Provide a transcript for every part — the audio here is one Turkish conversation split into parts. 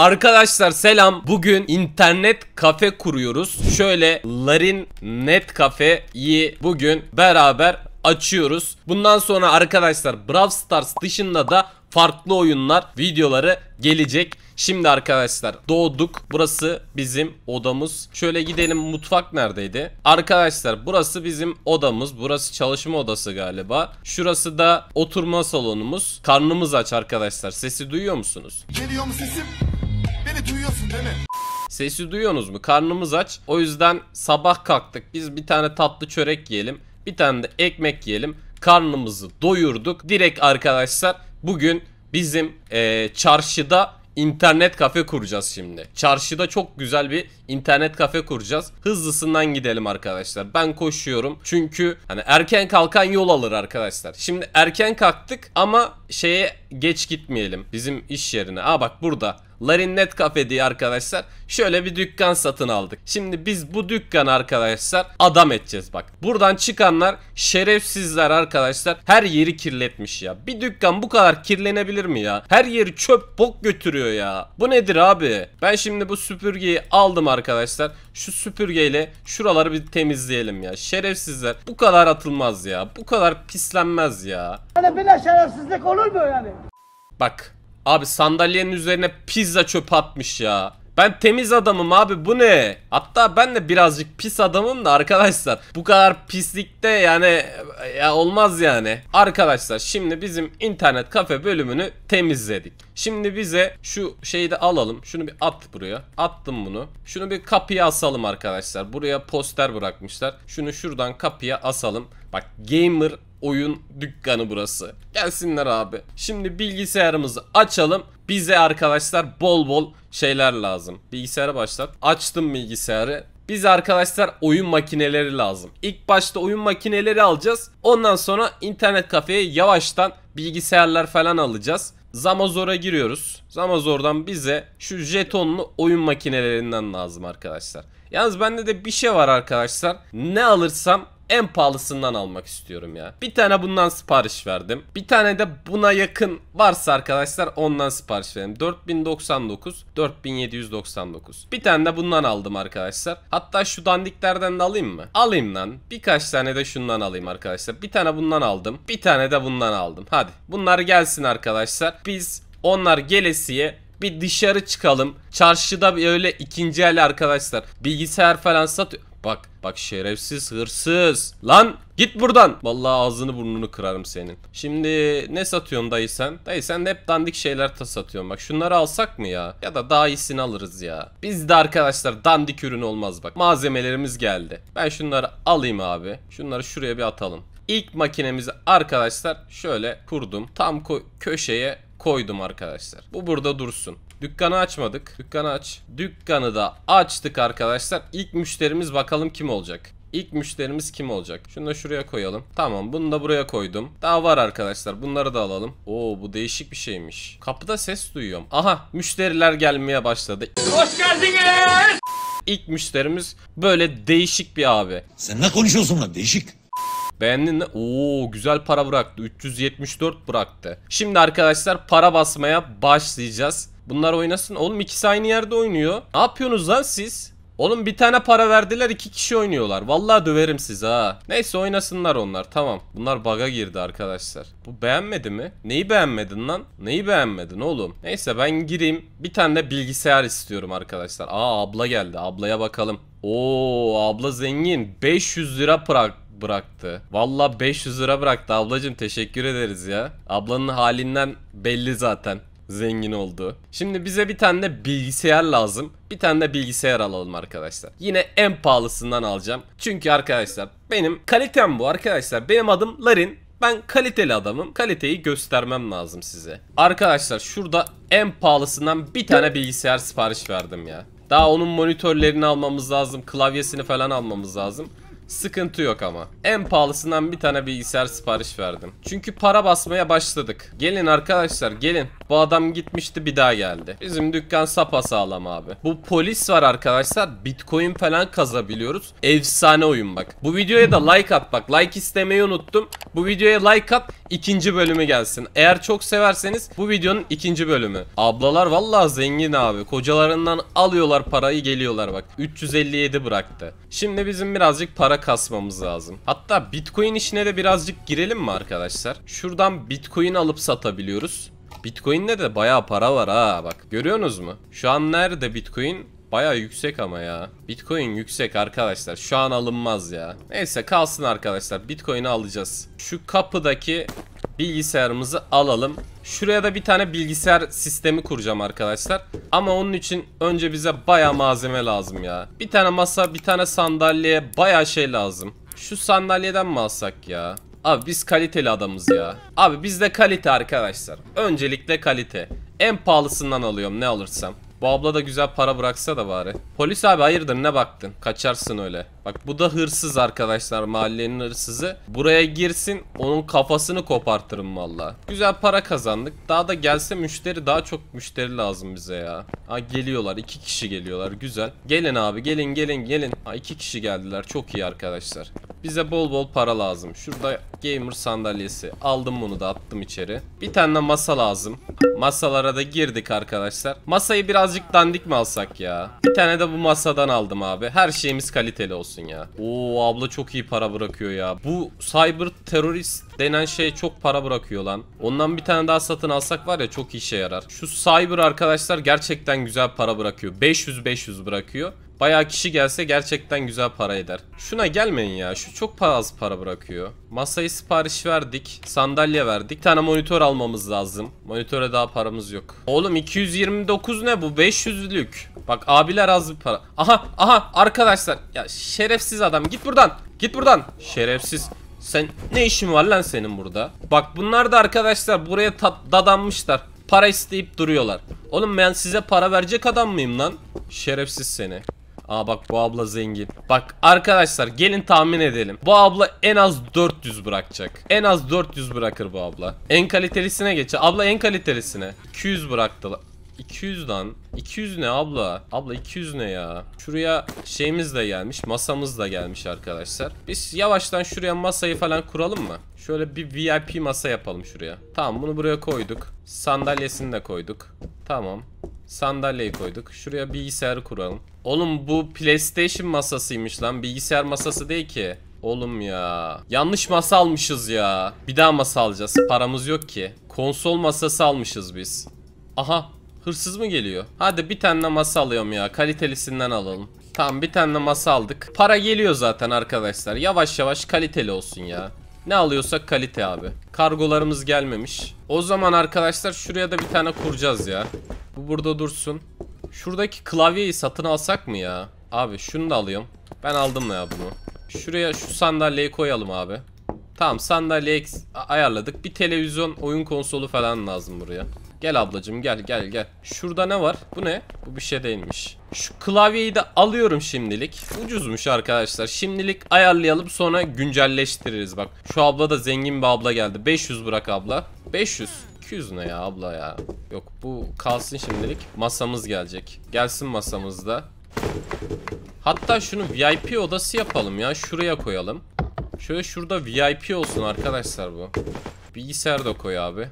Arkadaşlar selam. Bugün internet kafe kuruyoruz. Şöyle Larin Net Kafe'yi bugün beraber açıyoruz. Bundan sonra arkadaşlar Brawl Stars dışında da farklı oyunlar videoları gelecek. Şimdi arkadaşlar doğduk. Burası bizim odamız. Şöyle gidelim mutfak neredeydi? Arkadaşlar burası bizim odamız. Burası çalışma odası galiba. Şurası da oturma salonumuz. Karnımız aç arkadaşlar. Sesi duyuyor musunuz? Geliyor mu sesim? Beni duyuyorsun değil mi? Sesi duyuyorsunuz mu? Karnımız aç. O yüzden sabah kalktık. Biz bir tane tatlı çörek yiyelim. Bir tane de ekmek yiyelim. Karnımızı doyurduk. Direkt arkadaşlar bugün bizim e, çarşıda internet kafe kuracağız şimdi. Çarşıda çok güzel bir internet kafe kuracağız. Hızlısından gidelim arkadaşlar. Ben koşuyorum. Çünkü hani erken kalkan yol alır arkadaşlar. Şimdi erken kalktık ama şeye geç gitmeyelim. Bizim iş yerine. Aa bak burada. Larinnet Cafe diye arkadaşlar şöyle bir dükkan satın aldık. Şimdi biz bu dükkan arkadaşlar adam edeceğiz bak. Buradan çıkanlar şerefsizler arkadaşlar her yeri kirletmiş ya. Bir dükkan bu kadar kirlenebilir mi ya? Her yeri çöp bok götürüyor ya. Bu nedir abi? Ben şimdi bu süpürgeyi aldım arkadaşlar. Şu süpürgeyle şuraları bir temizleyelim ya. Şerefsizler bu kadar atılmaz ya. Bu kadar pislenmez ya. Yani böyle şerefsizlik olur mu yani? Bak Abi sandalyenin üzerine pizza çöp atmış ya. Ben temiz adamım abi bu ne? Hatta ben de birazcık pis adamım da arkadaşlar. Bu kadar pislikte yani ya olmaz yani. Arkadaşlar şimdi bizim internet kafe bölümünü temizledik. Şimdi bize şu şeyi de alalım. Şunu bir at buraya. Attım bunu. Şunu bir kapıya asalım arkadaşlar. Buraya poster bırakmışlar. Şunu şuradan kapıya asalım. Bak gamer oyun dükkanı burası. Gelsinler abi. Şimdi bilgisayarımızı açalım. Bize arkadaşlar bol bol şeyler lazım. Bilgisayara başlat. Açtım bilgisayarı. Biz arkadaşlar oyun makineleri lazım. İlk başta oyun makineleri alacağız. Ondan sonra internet kafeye yavaştan bilgisayarlar falan alacağız. Zamazor'a giriyoruz. Zamazor'dan bize şu jetonlu oyun makinelerinden lazım arkadaşlar. Yalnız bende de bir şey var arkadaşlar. Ne alırsam en pahalısından almak istiyorum ya. Bir tane bundan sipariş verdim. Bir tane de buna yakın varsa arkadaşlar ondan sipariş verdim. 4099, 4799. Bir tane de bundan aldım arkadaşlar. Hatta şu dandiklerden de alayım mı? Alayım lan. Birkaç tane de şundan alayım arkadaşlar. Bir tane bundan aldım. Bir tane de bundan aldım. Hadi. Bunlar gelsin arkadaşlar. Biz onlar gelesiye bir dışarı çıkalım. Çarşıda böyle ikinci el arkadaşlar bilgisayar falan satıyor. Bak bak şerefsiz hırsız. Lan git buradan. Vallahi ağzını burnunu kırarım senin. Şimdi ne satıyorsun dayı sen? Dayı sen de hep dandik şeyler ta satıyorsun. Bak şunları alsak mı ya? Ya da daha iyisini alırız ya. Biz de arkadaşlar dandik ürün olmaz bak. Malzemelerimiz geldi. Ben şunları alayım abi. Şunları şuraya bir atalım. İlk makinemizi arkadaşlar şöyle kurdum. Tam köşeye koydum arkadaşlar. Bu burada dursun. Dükkanı açmadık. Dükkanı aç. Dükkanı da açtık arkadaşlar. İlk müşterimiz bakalım kim olacak. İlk müşterimiz kim olacak? Şunu da şuraya koyalım. Tamam bunu da buraya koydum. Daha var arkadaşlar bunları da alalım. Oo bu değişik bir şeymiş. Kapıda ses duyuyorum. Aha müşteriler gelmeye başladı. Hoş geldiniz. İlk müşterimiz böyle değişik bir abi. Sen ne konuşuyorsun lan değişik? Beğendin mi? Oo güzel para bıraktı. 374 bıraktı. Şimdi arkadaşlar para basmaya başlayacağız. Bunlar oynasın. Oğlum ikisi aynı yerde oynuyor. Ne yapıyorsunuz lan siz? Oğlum bir tane para verdiler iki kişi oynuyorlar. Vallahi döverim sizi ha. Neyse oynasınlar onlar tamam. Bunlar baga girdi arkadaşlar. Bu beğenmedi mi? Neyi beğenmedin lan? Neyi beğenmedin oğlum? Neyse ben gireyim. Bir tane de bilgisayar istiyorum arkadaşlar. Aa abla geldi. Ablaya bakalım. Oo abla zengin. 500 lira bırak bıraktı. Vallahi 500 lira bıraktı ablacım teşekkür ederiz ya. Ablanın halinden belli zaten. Zengin oldu. Şimdi bize bir tane de bilgisayar lazım. Bir tane de bilgisayar alalım arkadaşlar. Yine en pahalısından alacağım. Çünkü arkadaşlar benim kalitem bu arkadaşlar. Benim adım Larin. Ben kaliteli adamım. Kaliteyi göstermem lazım size. Arkadaşlar şurada en pahalısından bir tane bilgisayar sipariş verdim ya. Daha onun monitörlerini almamız lazım. Klavyesini falan almamız lazım. Sıkıntı yok ama. En pahalısından bir tane bilgisayar sipariş verdim. Çünkü para basmaya başladık. Gelin arkadaşlar gelin. Bu adam gitmişti bir daha geldi. Bizim dükkan sapasağlam abi. Bu polis var arkadaşlar. Bitcoin falan kazabiliyoruz. Efsane oyun bak. Bu videoya da like at bak. Like istemeyi unuttum. Bu videoya like at. ikinci bölümü gelsin. Eğer çok severseniz bu videonun ikinci bölümü. Ablalar vallahi zengin abi. Kocalarından alıyorlar parayı geliyorlar bak. 357 bıraktı. Şimdi bizim birazcık para kasmamız lazım. Hatta bitcoin işine de birazcık girelim mi arkadaşlar? Şuradan bitcoin alıp satabiliyoruz. Bitcoin'de de bayağı para var ha bak. Görüyorsunuz mu? Şu an nerede bitcoin? Baya yüksek ama ya. Bitcoin yüksek arkadaşlar. Şu an alınmaz ya. Neyse kalsın arkadaşlar. Bitcoin'i alacağız. Şu kapıdaki bilgisayarımızı alalım. Şuraya da bir tane bilgisayar sistemi kuracağım arkadaşlar. Ama onun için önce bize baya malzeme lazım ya. Bir tane masa, bir tane sandalye, baya şey lazım. Şu sandalyeden mi alsak ya? Abi biz kaliteli adamız ya. Abi biz de kalite arkadaşlar. Öncelikle kalite. En pahalısından alıyorum ne alırsam. Bu abla da güzel para bıraksa da bari. Polis abi hayırdır ne baktın? Kaçarsın öyle. Bak bu da hırsız arkadaşlar mahallenin hırsızı. Buraya girsin onun kafasını kopartırım valla. Güzel para kazandık. Daha da gelse müşteri daha çok müşteri lazım bize ya. Ha geliyorlar iki kişi geliyorlar güzel. Gelin abi gelin gelin gelin. Ha iki kişi geldiler çok iyi arkadaşlar. Bize bol bol para lazım. Şurada gamer sandalyesi. Aldım bunu da attım içeri. Bir tane de masa lazım. Masalara da girdik arkadaşlar. Masayı birazcık dandik mi alsak ya? Bir tane de bu masadan aldım abi. Her şeyimiz kaliteli olsun olsun ya. Oo abla çok iyi para bırakıyor ya. Bu cyber terörist denen şey çok para bırakıyor lan. Ondan bir tane daha satın alsak var ya çok işe yarar. Şu cyber arkadaşlar gerçekten güzel para bırakıyor. 500-500 bırakıyor. Bayağı kişi gelse gerçekten güzel para eder. Şuna gelmeyin ya. Şu çok az para bırakıyor. Masayı sipariş verdik. Sandalye verdik. Bir tane monitör almamız lazım. Monitöre daha paramız yok. Oğlum 229 ne bu? 500'lük. Bak abiler az bir para. Aha aha arkadaşlar. Ya şerefsiz adam. Git buradan. Git buradan. Şerefsiz. Sen ne işin var lan senin burada? Bak bunlar da arkadaşlar buraya dadanmışlar. Para isteyip duruyorlar. Oğlum ben size para verecek adam mıyım lan? Şerefsiz seni. Aa bak bu abla zengin. Bak arkadaşlar gelin tahmin edelim. Bu abla en az 400 bırakacak. En az 400 bırakır bu abla. En kalitelisine geç. Abla en kalitelisine. 200 bıraktılar. 200 lan. 200 ne abla? Abla 200 ne ya? Şuraya şeyimiz de gelmiş. Masamız da gelmiş arkadaşlar. Biz yavaştan şuraya masayı falan kuralım mı? Şöyle bir VIP masa yapalım şuraya. Tamam bunu buraya koyduk. Sandalyesini de koyduk. Tamam. Sandalyeyi koyduk. Şuraya bilgisayarı kuralım. Oğlum bu PlayStation masasıymış lan. Bilgisayar masası değil ki. Oğlum ya. Yanlış masa almışız ya. Bir daha masa alacağız. Paramız yok ki. Konsol masası almışız biz. Aha. Hırsız mı geliyor? Hadi bir tane masa alıyorum ya. Kalitelisinden alalım. Tamam bir tane masa aldık. Para geliyor zaten arkadaşlar. Yavaş yavaş kaliteli olsun ya. Ne alıyorsak kalite abi. Kargolarımız gelmemiş. O zaman arkadaşlar şuraya da bir tane kuracağız ya. Bu burada dursun. Şuradaki klavyeyi satın alsak mı ya? Abi şunu da alayım. Ben aldım ya bunu. Şuraya şu sandalyeyi koyalım abi. Tamam sandalyeyi ayarladık. Bir televizyon, oyun konsolu falan lazım buraya. Gel ablacım gel gel gel. Şurada ne var? Bu ne? Bu bir şey değilmiş. Şu klavyeyi de alıyorum şimdilik. Ucuzmuş arkadaşlar. Şimdilik ayarlayalım sonra güncelleştiririz bak. Şu abla da zengin bir abla geldi. 500 bırak abla. 500. 200 ne ya abla ya. Yok bu kalsın şimdilik. Masamız gelecek. Gelsin masamızda. Hatta şunu VIP odası yapalım ya. Şuraya koyalım. Şöyle şurada VIP olsun arkadaşlar bu. Bilgisayar da koy abi.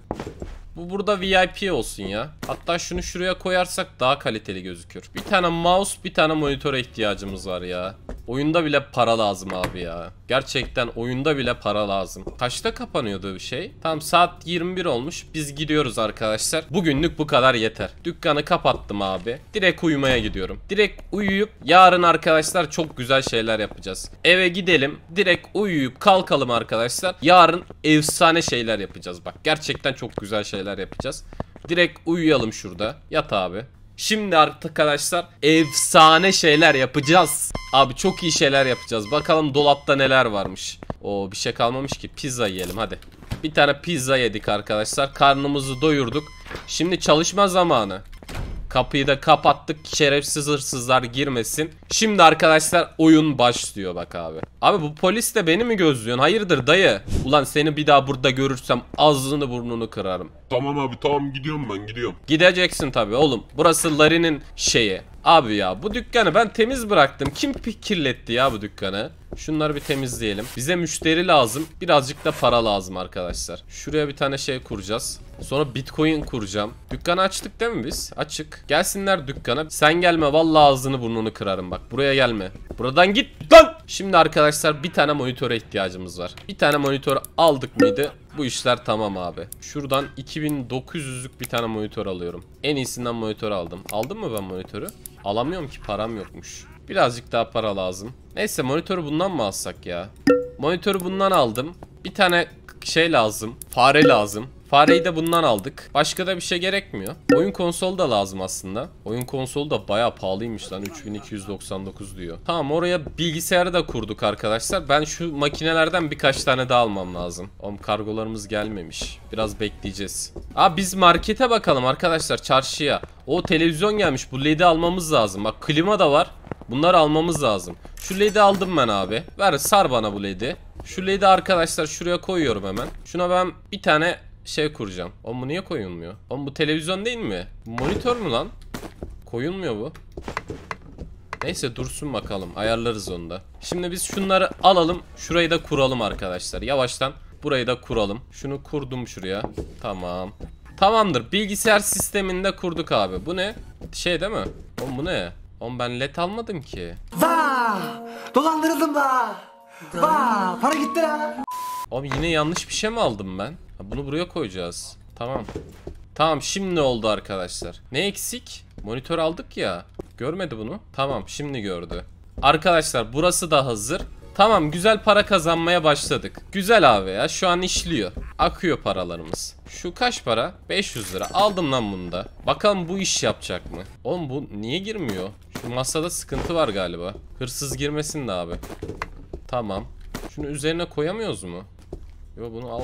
Bu burada VIP olsun ya. Hatta şunu şuraya koyarsak daha kaliteli gözükür. Bir tane mouse bir tane monitöre ihtiyacımız var ya. Oyunda bile para lazım abi ya. Gerçekten oyunda bile para lazım. Kaçta kapanıyordu şey? bir şey? Tam saat 21 olmuş. Biz gidiyoruz arkadaşlar. Bugünlük bu kadar yeter. Dükkanı kapattım abi. Direkt uyumaya gidiyorum. Direkt uyuyup yarın arkadaşlar çok güzel şeyler yapacağız. Eve gidelim. Direkt uyuyup kalkalım arkadaşlar. Yarın efsane şeyler yapacağız. Bak gerçekten çok güzel şeyler şeyler yapacağız. Direkt uyuyalım şurada. Yat abi. Şimdi artık arkadaşlar efsane şeyler yapacağız. Abi çok iyi şeyler yapacağız. Bakalım dolapta neler varmış. O bir şey kalmamış ki. Pizza yiyelim hadi. Bir tane pizza yedik arkadaşlar. Karnımızı doyurduk. Şimdi çalışma zamanı. Kapıyı da kapattık. Şerefsiz hırsızlar girmesin. Şimdi arkadaşlar oyun başlıyor bak abi. Abi bu polis de beni mi gözlüyorsun? Hayırdır dayı? Ulan seni bir daha burada görürsem ağzını burnunu kırarım. Tamam abi tamam gidiyorum ben gidiyorum. Gideceksin tabi oğlum. Burası Larry'nin şeyi. Abi ya bu dükkanı ben temiz bıraktım. Kim kirletti ya bu dükkanı? Şunları bir temizleyelim. Bize müşteri lazım. Birazcık da para lazım arkadaşlar. Şuraya bir tane şey kuracağız. Sonra bitcoin kuracağım. Dükkanı açtık değil mi biz? Açık. Gelsinler dükkana. Sen gelme vallahi ağzını burnunu kırarım bak. Buraya gelme. Buradan git lan. Şimdi arkadaşlar bir tane monitöre ihtiyacımız var. Bir tane monitör aldık mıydı? Bu işler tamam abi. Şuradan 2900'lük bir tane monitör alıyorum. En iyisinden monitör aldım. Aldım mı ben monitörü? Alamıyorum ki param yokmuş. Birazcık daha para lazım. Neyse monitörü bundan mı alsak ya? Monitörü bundan aldım. Bir tane şey lazım. Fare lazım. Fareyi de bundan aldık. Başka da bir şey gerekmiyor. Oyun konsolu da lazım aslında. Oyun konsolu da baya pahalıymış lan. 3299 diyor. Tamam oraya bilgisayarı da kurduk arkadaşlar. Ben şu makinelerden birkaç tane daha almam lazım. Oğlum kargolarımız gelmemiş. Biraz bekleyeceğiz. Aa biz markete bakalım arkadaşlar çarşıya. O televizyon gelmiş. Bu LED'i almamız lazım. Bak klima da var. Bunları almamız lazım. Şu led'i aldım ben abi. Ver sar bana bu led'i. Şu led'i arkadaşlar şuraya koyuyorum hemen. Şuna ben bir tane şey kuracağım. Oğlum bu niye koyulmuyor? Oğlum bu televizyon değil mi? Bu monitör mü lan? Koyulmuyor bu. Neyse dursun bakalım. Ayarlarız onu da. Şimdi biz şunları alalım. Şurayı da kuralım arkadaşlar. Yavaştan burayı da kuralım. Şunu kurdum şuraya. Tamam. Tamamdır. Bilgisayar sisteminde kurduk abi. Bu ne? Şey değil mi? Oğlum bu ne? Oğlum ben led almadım ki. Va! Dolandırıldım va! Va! Para gitti la! Oğlum yine yanlış bir şey mi aldım ben? bunu buraya koyacağız. Tamam. Tamam şimdi oldu arkadaşlar. Ne eksik? Monitör aldık ya. Görmedi bunu. Tamam şimdi gördü. Arkadaşlar burası da hazır. Tamam güzel para kazanmaya başladık. Güzel abi ya şu an işliyor. Akıyor paralarımız. Şu kaç para? 500 lira. Aldım lan bunu da. Bakalım bu iş yapacak mı? Oğlum bu niye girmiyor? masada sıkıntı var galiba. Hırsız girmesin de abi. Tamam. Şunu üzerine koyamıyoruz mu? Yo bunu al.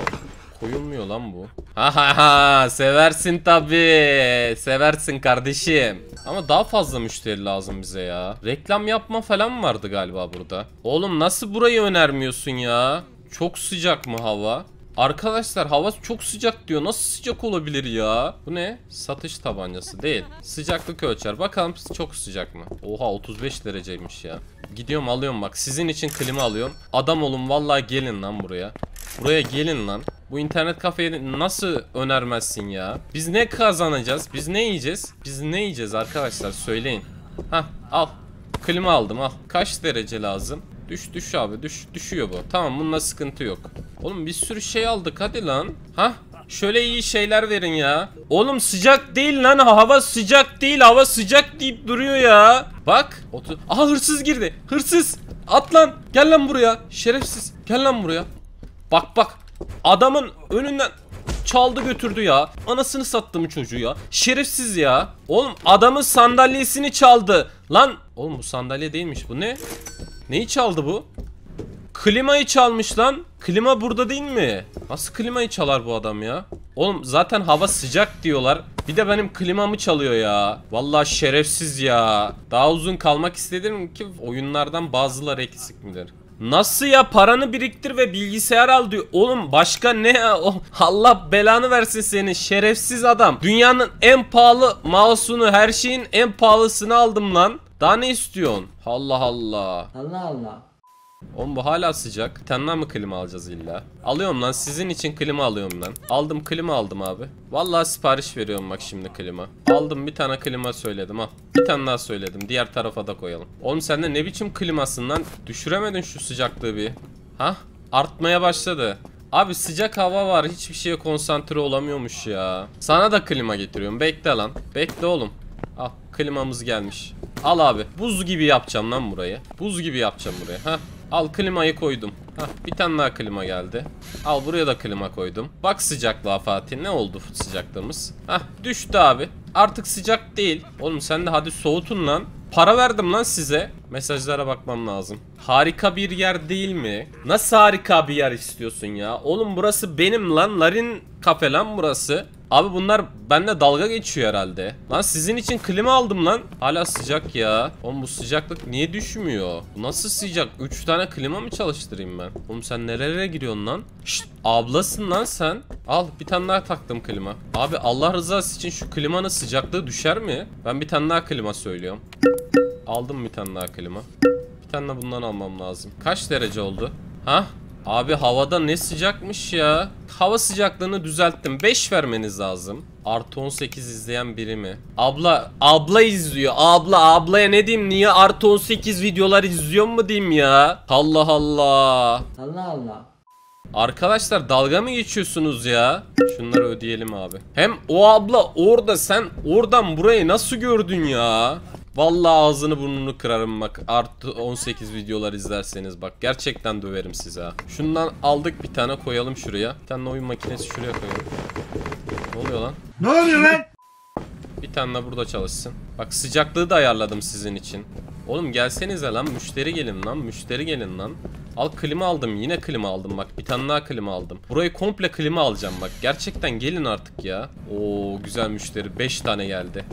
Koyulmuyor lan bu. Ha ha ha seversin tabi. Seversin kardeşim. Ama daha fazla müşteri lazım bize ya. Reklam yapma falan vardı galiba burada. Oğlum nasıl burayı önermiyorsun ya? Çok sıcak mı hava? Arkadaşlar hava çok sıcak diyor. Nasıl sıcak olabilir ya? Bu ne? Satış tabancası değil. Sıcaklık ölçer. Bakalım çok sıcak mı? Oha 35 dereceymiş ya. Gidiyorum alıyorum bak. Sizin için klima alıyorum. Adam olun vallahi gelin lan buraya. Buraya gelin lan. Bu internet kafeyi nasıl önermezsin ya? Biz ne kazanacağız? Biz ne yiyeceğiz? Biz ne yiyeceğiz arkadaşlar söyleyin. Hah al. Klima aldım al. Kaç derece lazım? Düş düş abi düş. Düşüyor bu. Tamam Bununla sıkıntı yok. Oğlum bir sürü şey aldık hadi lan. ha Şöyle iyi şeyler verin ya. Oğlum sıcak değil lan hava sıcak değil hava sıcak deyip duruyor ya. Bak. Otur. Aha hırsız girdi. Hırsız. At lan. Gel lan buraya. Şerefsiz. Gel lan buraya. Bak bak. Adamın önünden çaldı götürdü ya. Anasını sattı mı çocuğu ya. Şerefsiz ya. Oğlum adamın sandalyesini çaldı. Lan. Oğlum bu sandalye değilmiş bu ne? Neyi çaldı bu? Klimayı çalmış lan. Klima burada değil mi? Nasıl klimayı çalar bu adam ya? Oğlum zaten hava sıcak diyorlar. Bir de benim klimamı çalıyor ya. Vallahi şerefsiz ya. Daha uzun kalmak istedim ki oyunlardan bazıları eksik midir? Nasıl ya paranı biriktir ve bilgisayar al diyor. Oğlum başka ne ya? Oh, Allah belanı versin seni şerefsiz adam. Dünyanın en pahalı mouse'unu her şeyin en pahalısını aldım lan. Daha ne istiyorsun? Allah Allah. Allah Allah. Oğlum bu hala sıcak. Bir mi klima alacağız illa? Alıyorum lan sizin için klima alıyorum lan. Aldım klima aldım abi. Vallahi sipariş veriyorum bak şimdi klima. Aldım bir tane klima söyledim ha. Bir tane daha söyledim. Diğer tarafa da koyalım. Oğlum sen de ne biçim klimasın lan? Düşüremedin şu sıcaklığı bir. Ha? Artmaya başladı. Abi sıcak hava var. Hiçbir şeye konsantre olamıyormuş ya. Sana da klima getiriyorum. Bekle lan. Bekle oğlum. Al klimamız gelmiş. Al abi. Buz gibi yapacağım lan burayı. Buz gibi yapacağım burayı. ha? Al klimayı koydum. Hah, bir tane daha klima geldi. Al buraya da klima koydum. Bak sıcaklığa Fatih ne oldu sıcaklığımız? Hah düştü abi. Artık sıcak değil. Oğlum sen de hadi soğutun lan. Para verdim lan size. Mesajlara bakmam lazım. Harika bir yer değil mi? Nasıl harika bir yer istiyorsun ya? Oğlum burası benim lan. Larin kafe lan burası. Abi bunlar benimle dalga geçiyor herhalde. Lan sizin için klima aldım lan. Hala sıcak ya. Oğlum bu sıcaklık niye düşmüyor? Bu nasıl sıcak? 3 tane klima mı çalıştırayım ben? Oğlum sen nerelere giriyorsun lan? Şşt ablasın lan sen. Al bir tane daha taktım klima. Abi Allah rızası için şu klimanın sıcaklığı düşer mi? Ben bir tane daha klima söylüyorum. Aldım bir tane daha klima. Bir tane bundan almam lazım. Kaç derece oldu? Hah? Abi havada ne sıcakmış ya. Hava sıcaklığını düzelttim. 5 vermeniz lazım. Artı 18 izleyen biri mi? Abla, abla izliyor. Abla, ablaya ne diyeyim? Niye artı 18 videolar izliyor mu diyeyim ya? Allah Allah. Allah Allah. Arkadaşlar dalga mı geçiyorsunuz ya? Şunları ödeyelim abi. Hem o abla orada sen oradan burayı nasıl gördün ya? Vallahi ağzını burnunu kırarım bak. Artı 18 videolar izlerseniz bak. Gerçekten döverim size ha. Şundan aldık bir tane koyalım şuraya. Bir tane oyun makinesi şuraya koyalım. Ne oluyor lan? Ne oluyor lan? Bir tane de burada çalışsın. Bak sıcaklığı da ayarladım sizin için. Oğlum gelsenize lan müşteri gelin lan müşteri gelin lan. Al klima aldım yine klima aldım bak bir tane daha klima aldım. Burayı komple klima alacağım bak gerçekten gelin artık ya. Oo güzel müşteri 5 tane geldi.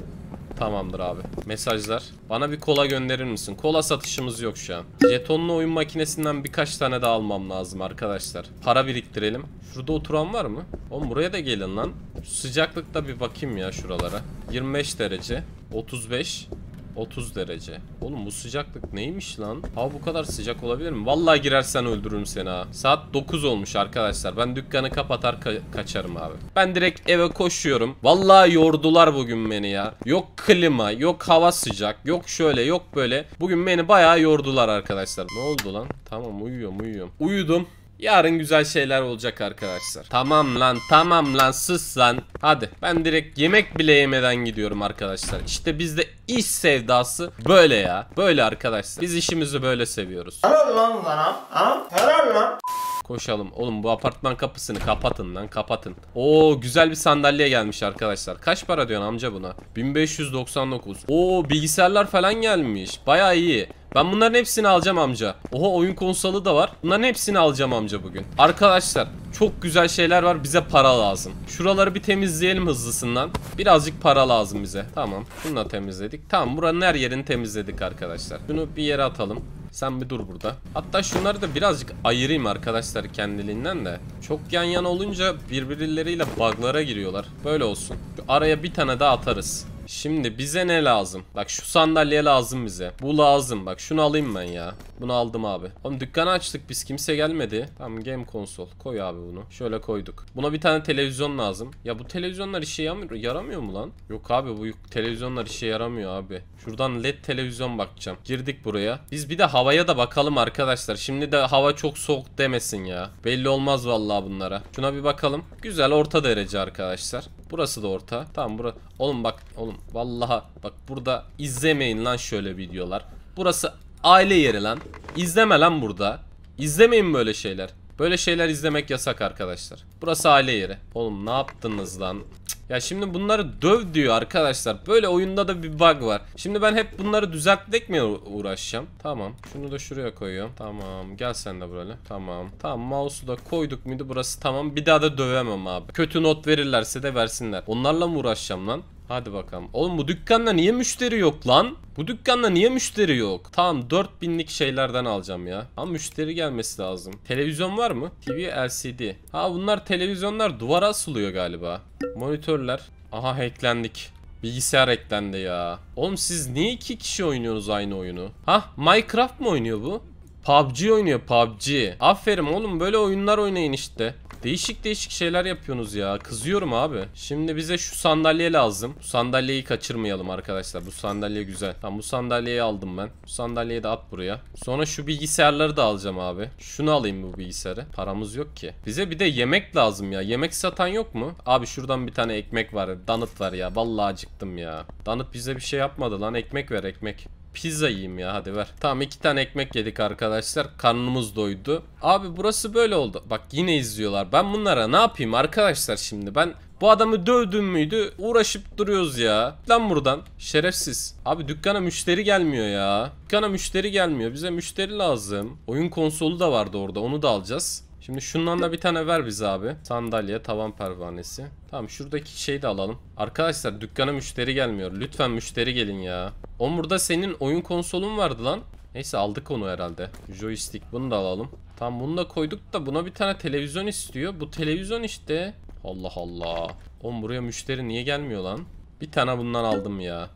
Tamamdır abi. Mesajlar. Bana bir kola gönderir misin? Kola satışımız yok şu an. Jetonlu oyun makinesinden birkaç tane daha almam lazım arkadaşlar. Para biriktirelim. Şurada oturan var mı? Oğlum buraya da gelin lan. Sıcaklıkta bir bakayım ya şuralara. 25 derece. 35. 30 derece. Oğlum bu sıcaklık neymiş lan? Hava bu kadar sıcak olabilir mi? Vallahi girersen öldürürüm seni ha. Saat 9 olmuş arkadaşlar. Ben dükkanı kapatar ka kaçarım abi. Ben direkt eve koşuyorum. Vallahi yordular bugün beni ya. Yok klima, yok hava sıcak, yok şöyle, yok böyle. Bugün beni bayağı yordular arkadaşlar. Ne oldu lan? Tamam uyuyorum uyuyorum. Uyudum. Yarın güzel şeyler olacak arkadaşlar. Tamam lan tamam lan sus lan. Hadi ben direkt yemek bile yemeden gidiyorum arkadaşlar. İşte bizde iş sevdası böyle ya. Böyle arkadaşlar. Biz işimizi böyle seviyoruz. Helal lan sana. Ha? Helal lan. Koşalım. Oğlum bu apartman kapısını kapatın lan kapatın. Oo güzel bir sandalye gelmiş arkadaşlar. Kaç para diyorsun amca buna? 1599. Oo bilgisayarlar falan gelmiş. Baya iyi. Ben bunların hepsini alacağım amca. Oha oyun konsolu da var. Bunların hepsini alacağım amca bugün. Arkadaşlar çok güzel şeyler var. Bize para lazım. Şuraları bir temizleyelim hızlısından. Birazcık para lazım bize. Tamam. Bunu da temizledik. Tamam buranın her yerini temizledik arkadaşlar. Bunu bir yere atalım. Sen bir dur burada. Hatta şunları da birazcık ayırayım arkadaşlar kendiliğinden de. Çok yan yana olunca birbirleriyle buglara giriyorlar. Böyle olsun. araya bir tane daha atarız. Şimdi bize ne lazım? Bak şu sandalye lazım bize. Bu lazım. Bak şunu alayım ben ya. Bunu aldım abi. Oğlum dükkanı açtık biz. Kimse gelmedi. Tamam game konsol. Koy abi bunu. Şöyle koyduk. Buna bir tane televizyon lazım. Ya bu televizyonlar işe yaramıyor mu lan? Yok abi bu televizyonlar işe yaramıyor abi. Şuradan led televizyon bakacağım. Girdik buraya. Biz bir de havaya da bakalım arkadaşlar. Şimdi de hava çok soğuk demesin ya. Belli olmaz vallahi bunlara. Şuna bir bakalım. Güzel orta derece arkadaşlar. Burası da orta. Tamam bura. Oğlum bak oğlum vallaha bak burada izlemeyin lan şöyle videolar. Burası aile yeri lan. İzleme lan burada. İzlemeyin böyle şeyler. Böyle şeyler izlemek yasak arkadaşlar. Burası aile yeri. Oğlum ne yaptınız lan? Cık. Ya şimdi bunları döv diyor arkadaşlar. Böyle oyunda da bir bug var. Şimdi ben hep bunları düzeltmek mi uğraşacağım? Tamam. Şunu da şuraya koyuyorum. Tamam. Gel sen de böyle. Tamam. Tamam mouse'u da koyduk muydu burası tamam. Bir daha da dövemem abi. Kötü not verirlerse de versinler. Onlarla mı uğraşacağım lan? Hadi bakalım. Oğlum bu dükkanda niye müşteri yok lan? Bu dükkanda niye müşteri yok? Tamam 4000'lik şeylerden alacağım ya. Ama müşteri gelmesi lazım. Televizyon var mı? TV LCD. Ha bunlar televizyonlar duvara asılıyor galiba. Monitörler. Aha hacklendik. Bilgisayar eklendi ya. Oğlum siz niye iki kişi oynuyorsunuz aynı oyunu? Ha Minecraft mı oynuyor bu? PUBG oynuyor PUBG. Aferin oğlum böyle oyunlar oynayın işte. Değişik değişik şeyler yapıyorsunuz ya. Kızıyorum abi. Şimdi bize şu sandalye lazım. Bu sandalyeyi kaçırmayalım arkadaşlar. Bu sandalye güzel. Tamam bu sandalyeyi aldım ben. Bu sandalyeyi de at buraya. Sonra şu bilgisayarları da alacağım abi. Şunu alayım bu bilgisayarı. Paramız yok ki. Bize bir de yemek lazım ya. Yemek satan yok mu? Abi şuradan bir tane ekmek var. Danıt var ya. Vallahi acıktım ya. Danıt bize bir şey yapmadı lan. Ekmek ver ekmek. Pizza yiyeyim ya hadi ver. Tamam iki tane ekmek yedik arkadaşlar. Karnımız doydu. Abi burası böyle oldu. Bak yine izliyorlar. Ben bunlara ne yapayım arkadaşlar şimdi? Ben bu adamı dövdüm müydü? Uğraşıp duruyoruz ya. Lan buradan. Şerefsiz. Abi dükkana müşteri gelmiyor ya. Dükkana müşteri gelmiyor. Bize müşteri lazım. Oyun konsolu da vardı orada. Onu da alacağız. Şimdi şundan da bir tane ver bize abi. Sandalye, tavan pervanesi. Tamam şuradaki şeyi de alalım. Arkadaşlar dükkana müşteri gelmiyor. Lütfen müşteri gelin ya. Omur'da senin oyun konsolun vardı lan. Neyse aldık onu herhalde. Joystick bunu da alalım. Tamam bunu da koyduk da buna bir tane televizyon istiyor. Bu televizyon işte. Allah Allah. Oğlum buraya müşteri niye gelmiyor lan? Bir tane bundan aldım ya.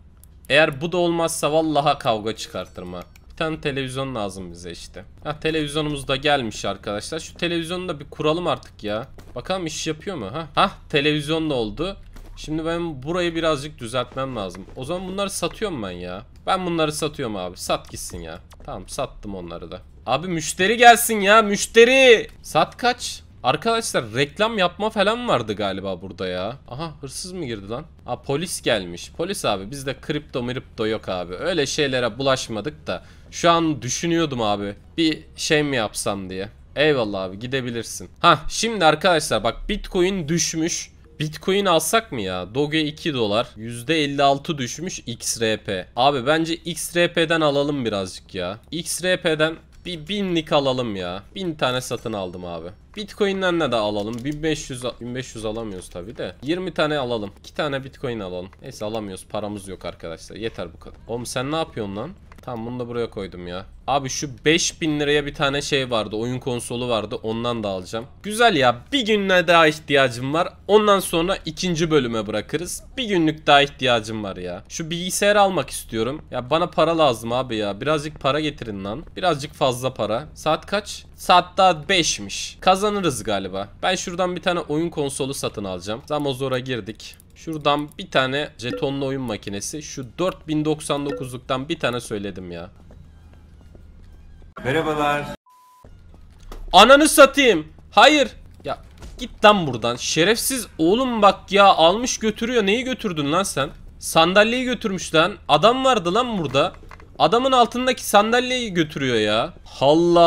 Eğer bu da olmazsa vallaha kavga çıkartırma bir tane televizyon lazım bize işte. Ha televizyonumuz da gelmiş arkadaşlar. Şu televizyonu da bir kuralım artık ya. Bakalım iş yapıyor mu? Ha? Ha televizyon da oldu. Şimdi ben burayı birazcık düzeltmem lazım. O zaman bunları satıyorum ben ya. Ben bunları satıyorum abi. Sat gitsin ya. Tamam sattım onları da. Abi müşteri gelsin ya müşteri. Sat kaç? Arkadaşlar reklam yapma falan vardı galiba burada ya. Aha hırsız mı girdi lan? Aa polis gelmiş. Polis abi bizde kripto miripto yok abi. Öyle şeylere bulaşmadık da. Şu an düşünüyordum abi. Bir şey mi yapsam diye. Eyvallah abi gidebilirsin. Ha şimdi arkadaşlar bak Bitcoin düşmüş. Bitcoin alsak mı ya? Doge 2 dolar. %56 düşmüş XRP. Abi bence XRP'den alalım birazcık ya. XRP'den bir binlik alalım ya. Bin tane satın aldım abi. Bitcoin'den ne de alalım. 1500 1500 alamıyoruz tabi de. 20 tane alalım. 2 tane Bitcoin alalım. Neyse alamıyoruz. Paramız yok arkadaşlar. Yeter bu kadar. Oğlum sen ne yapıyorsun lan? Tamam bunu da buraya koydum ya. Abi şu 5000 liraya bir tane şey vardı. Oyun konsolu vardı. Ondan da alacağım. Güzel ya. Bir günle daha ihtiyacım var. Ondan sonra ikinci bölüme bırakırız. Bir günlük daha ihtiyacım var ya. Şu bilgisayarı almak istiyorum. Ya bana para lazım abi ya. Birazcık para getirin lan. Birazcık fazla para. Saat kaç? Saat daha 5'miş. Kazanırız galiba. Ben şuradan bir tane oyun konsolu satın alacağım. Zamozor'a girdik. Şuradan bir tane jetonlu oyun makinesi. Şu 4099'luktan bir tane söyledim ya. Merhabalar. Ananı satayım. Hayır. Ya git lan buradan. Şerefsiz oğlum bak ya almış götürüyor. Neyi götürdün lan sen? Sandalyeyi götürmüş lan. Adam vardı lan burada. Adamın altındaki sandalyeyi götürüyor ya. Halla,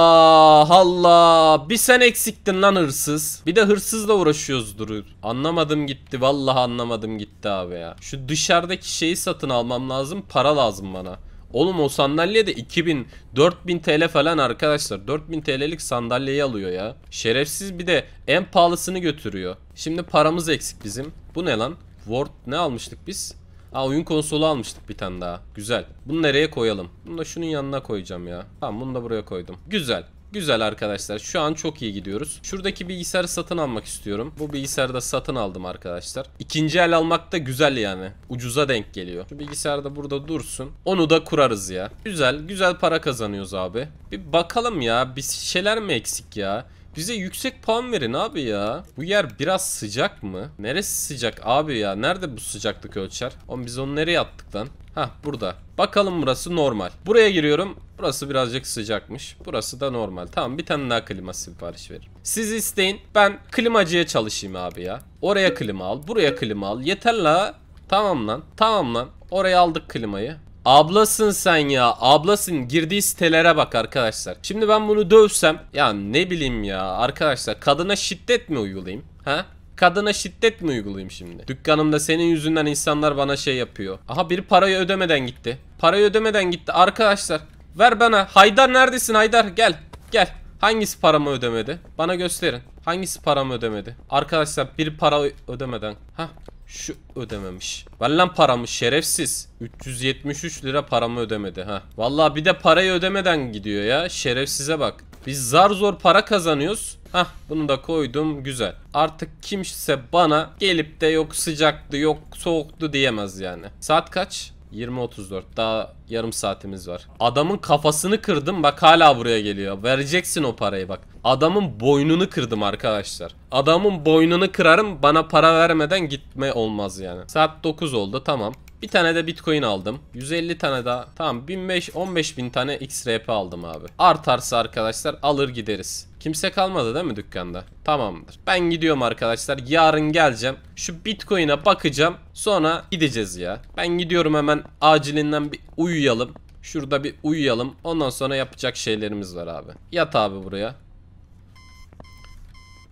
Allah. Bir sen eksiktin lan hırsız. Bir de hırsızla uğraşıyoruz durur. Anlamadım gitti. Vallahi anlamadım gitti abi ya. Şu dışarıdaki şeyi satın almam lazım. Para lazım bana. Oğlum o sandalye de 2000 4000 TL falan arkadaşlar. 4000 TL'lik sandalyeyi alıyor ya. Şerefsiz bir de en pahalısını götürüyor. Şimdi paramız eksik bizim. Bu ne lan? Word ne almıştık biz? Aa oyun konsolu almıştık bir tane daha. Güzel. Bunu nereye koyalım? Bunu da şunun yanına koyacağım ya. Tamam bunu da buraya koydum. Güzel. Güzel arkadaşlar şu an çok iyi gidiyoruz. Şuradaki bilgisayarı satın almak istiyorum. Bu bilgisayarı da satın aldım arkadaşlar. İkinci el almak da güzel yani. Ucuza denk geliyor. Şu bilgisayar da burada dursun. Onu da kurarız ya. Güzel güzel para kazanıyoruz abi. Bir bakalım ya bir şeyler mi eksik ya? Bize yüksek puan verin abi ya. Bu yer biraz sıcak mı? Neresi sıcak abi ya? Nerede bu sıcaklık ölçer? Oğlum biz onu nereye attık lan? Hah burada. Bakalım burası normal. Buraya giriyorum. Burası birazcık sıcakmış. Burası da normal. Tamam bir tane daha klima sipariş verin. Siz isteyin. Ben klimacıya çalışayım abi ya. Oraya klima al. Buraya klima al. Yeter la. Tamam lan. Tamam lan. Oraya aldık klimayı. Ablasın sen ya. Ablasın. Girdiği sitelere bak arkadaşlar. Şimdi ben bunu dövsem. Ya ne bileyim ya arkadaşlar. Kadına şiddet mi uygulayayım? Ha? Kadına şiddet mi uygulayayım şimdi? Dükkanımda senin yüzünden insanlar bana şey yapıyor. Aha biri parayı ödemeden gitti. Parayı ödemeden gitti. Arkadaşlar ver bana. Haydar neredesin Haydar? Gel. Gel. Hangisi paramı ödemedi? Bana gösterin. Hangisi paramı ödemedi? Arkadaşlar bir para ödemeden. Ha? Şu ödememiş. Ver lan paramı şerefsiz. 373 lira paramı ödemedi ha. valla bir de parayı ödemeden gidiyor ya. Şerefsize bak. Biz zar zor para kazanıyoruz. Hah bunu da koydum güzel. Artık kimse bana gelip de yok sıcaktı yok soğuktu diyemez yani. Saat kaç? 20.34 daha yarım saatimiz var. Adamın kafasını kırdım bak hala buraya geliyor. Vereceksin o parayı bak. Adamın boynunu kırdım arkadaşlar. Adamın boynunu kırarım bana para vermeden gitme olmaz yani. Saat 9 oldu tamam. Bir tane de bitcoin aldım. 150 tane daha. Tamam 15 bin tane XRP aldım abi. Artarsa arkadaşlar alır gideriz. Kimse kalmadı değil mi dükkanda? Tamamdır. Ben gidiyorum arkadaşlar. Yarın geleceğim. Şu Bitcoin'e bakacağım. Sonra gideceğiz ya. Ben gidiyorum hemen acilinden bir uyuyalım. Şurada bir uyuyalım. Ondan sonra yapacak şeylerimiz var abi. Yat abi buraya.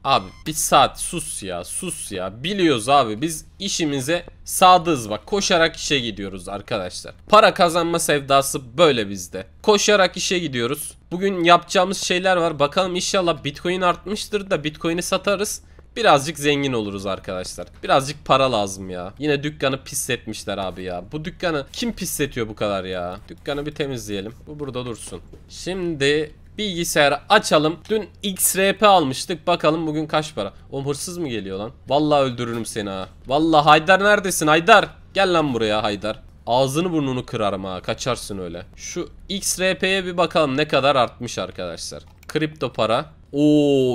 Abi bir saat sus ya sus ya biliyoruz abi biz işimize sadığız bak koşarak işe gidiyoruz arkadaşlar. Para kazanma sevdası böyle bizde. Koşarak işe gidiyoruz. Bugün yapacağımız şeyler var bakalım inşallah bitcoin artmıştır da bitcoin'i satarız. Birazcık zengin oluruz arkadaşlar. Birazcık para lazım ya. Yine dükkanı pisletmişler abi ya. Bu dükkanı kim pisletiyor bu kadar ya? Dükkanı bir temizleyelim. Bu burada dursun. Şimdi Bilgisayarı açalım. Dün XRP almıştık. Bakalım bugün kaç para. Oğlum hırsız mı geliyor lan? Vallahi öldürürüm seni ha. Vallahi Haydar neredesin Haydar? Gel lan buraya Haydar. Ağzını burnunu kırarım ha. Kaçarsın öyle. Şu XRP'ye bir bakalım ne kadar artmış arkadaşlar. Kripto para. Oo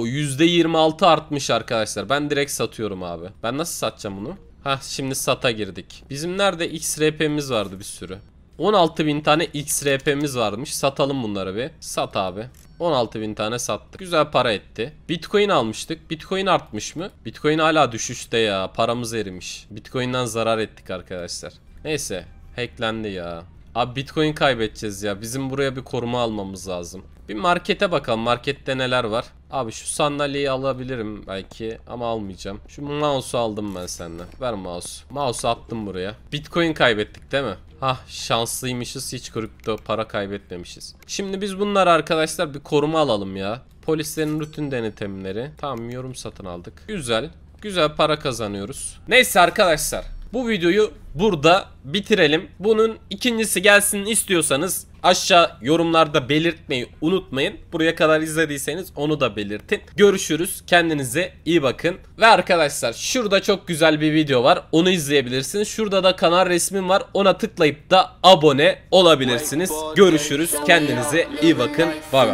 %26 artmış arkadaşlar. Ben direkt satıyorum abi. Ben nasıl satacağım bunu? Ha şimdi sata girdik. Bizim nerede XRP'miz vardı bir sürü. 16.000 tane XRP'miz varmış. Satalım bunları bir. Sat abi. 16.000 tane sattık. Güzel para etti. Bitcoin almıştık. Bitcoin artmış mı? Bitcoin hala düşüşte ya. Paramız erimiş. Bitcoin'den zarar ettik arkadaşlar. Neyse. Hacklendi ya. Abi bitcoin kaybedeceğiz ya. Bizim buraya bir koruma almamız lazım. Bir markete bakalım. Markette neler var? Abi şu sandalyeyi alabilirim belki ama almayacağım. Şu mouse'u aldım ben senden. Ver mouse. Mouse'u attım buraya. Bitcoin kaybettik değil mi? Hah şanslıymışız hiç kripto para kaybetmemişiz. Şimdi biz bunları arkadaşlar bir koruma alalım ya. Polislerin rutin denetimleri. Tamam yorum satın aldık. Güzel. Güzel para kazanıyoruz. Neyse arkadaşlar bu videoyu burada bitirelim. Bunun ikincisi gelsin istiyorsanız aşağı yorumlarda belirtmeyi unutmayın. Buraya kadar izlediyseniz onu da belirtin. Görüşürüz. Kendinize iyi bakın. Ve arkadaşlar şurada çok güzel bir video var. Onu izleyebilirsiniz. Şurada da kanal resmim var. Ona tıklayıp da abone olabilirsiniz. Görüşürüz. Kendinize iyi bakın. Bay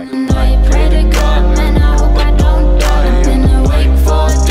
bay.